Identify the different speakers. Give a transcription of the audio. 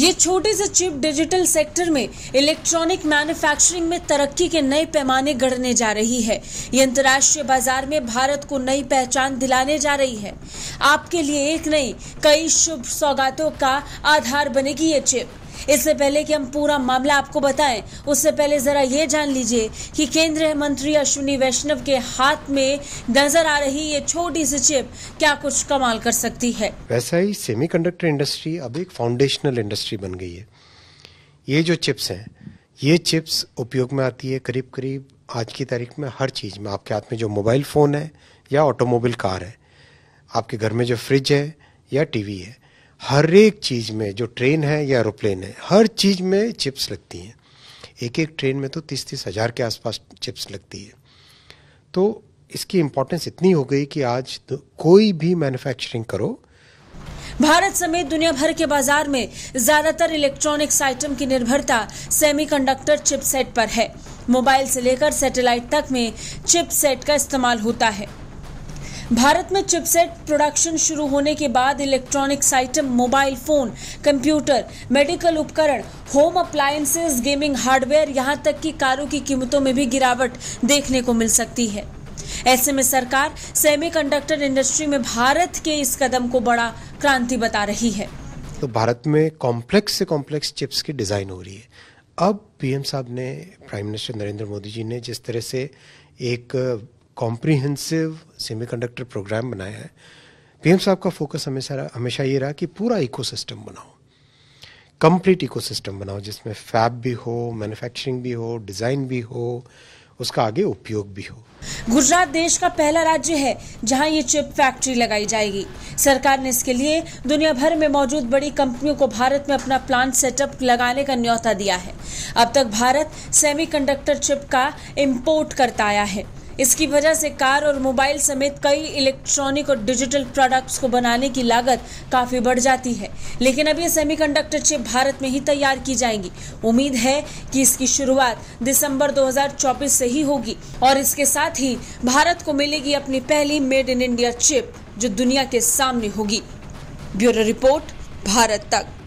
Speaker 1: ये छोटे से चिप डिजिटल सेक्टर में इलेक्ट्रॉनिक मैन्युफैक्चरिंग में तरक्की के नए पैमाने गढ़ने जा रही है ये अंतर्राष्ट्रीय बाजार में भारत को नई पहचान दिलाने जा रही है आपके लिए एक नई कई शुभ सौगातों का आधार बनेगी ये चिप इससे पहले कि हम पूरा मामला आपको बताएं उससे पहले ज़रा ये जान लीजिए कि केंद्रीय मंत्री अश्विनी वैष्णव के हाथ में नजर आ रही ये छोटी सी चिप क्या कुछ कमाल कर सकती है
Speaker 2: वैसा ही सेमी इंडस्ट्री अब एक फाउंडेशनल इंडस्ट्री बन गई है ये जो चिप्स हैं ये चिप्स उपयोग में आती है करीब करीब आज की तारीख में हर चीज़ में आपके हाथ में जो मोबाइल फ़ोन है या ऑटोमोबाइल कार है आपके घर में जो फ्रिज है या टीवी है हर एक चीज़ में जो ट्रेन है या एरोप्लेन है हर चीज़ में चिप्स लगती हैं एक एक ट्रेन में तो तीस तीस हज़ार के आसपास चिप्स लगती है तो इसकी इम्पोर्टेंस इतनी हो गई कि आज तो कोई भी मैन्युफैक्चरिंग करो
Speaker 1: भारत समेत दुनिया भर के बाजार में ज्यादातर इलेक्ट्रॉनिक्स आइटम की निर्भरता सेमीकंडक्टर चिपसेट पर है मोबाइल से लेकर सैटेलाइट तक में चिपसेट का इस्तेमाल होता है भारत में चिपसेट प्रोडक्शन शुरू होने के बाद electronics item mobile phone computer medical उपकरण होम अप्लायंसेस गेमिंग हार्डवेयर यहां तक कि कारों की कीमतों में भी गिरावट देखने को मिल सकती है ऐसे में सरकार सेमीकंडक्टर इंडस्ट्री में भारत के इस कदम को बड़ा क्रांति बता रही है
Speaker 2: तो भारत में कॉम्प्लेक्स से कॉम्प्लेक्स चिप्स की डिज़ाइन हो रही है अब पीएम साहब ने प्राइम मिनिस्टर नरेंद्र मोदी जी ने जिस तरह से एक कॉम्प्रीहेंसिव सेमीकंडक्टर प्रोग्राम बनाया है पीएम साहब का फोकस हमेशा रहा, हमेशा ये रहा कि पूरा इकोसिस्टम बनाओ कंप्लीट इकोसिस्टम बनाओ जिसमें फैब भी हो मैन्युफैक्चरिंग भी हो डिज़ाइन भी हो उसका आगे उपयोग भी हो
Speaker 1: गुजरात देश का पहला राज्य है जहां ये चिप फैक्ट्री लगाई जाएगी सरकार ने इसके लिए दुनिया भर में मौजूद बड़ी कंपनियों को भारत में अपना प्लांट सेटअप लगाने का न्योता दिया है अब तक भारत सेमीकंडक्टर चिप का इंपोर्ट करता आया है इसकी वजह से कार और मोबाइल समेत कई इलेक्ट्रॉनिक और डिजिटल प्रोडक्ट्स को बनाने की लागत काफ़ी बढ़ जाती है लेकिन अब ये सेमीकंडक्टर चिप भारत में ही तैयार की जाएंगी उम्मीद है कि इसकी शुरुआत दिसंबर 2024 से ही होगी और इसके साथ ही भारत को मिलेगी अपनी पहली मेड इन इंडिया चिप जो दुनिया के सामने होगी ब्यूरो रिपोर्ट भारत तक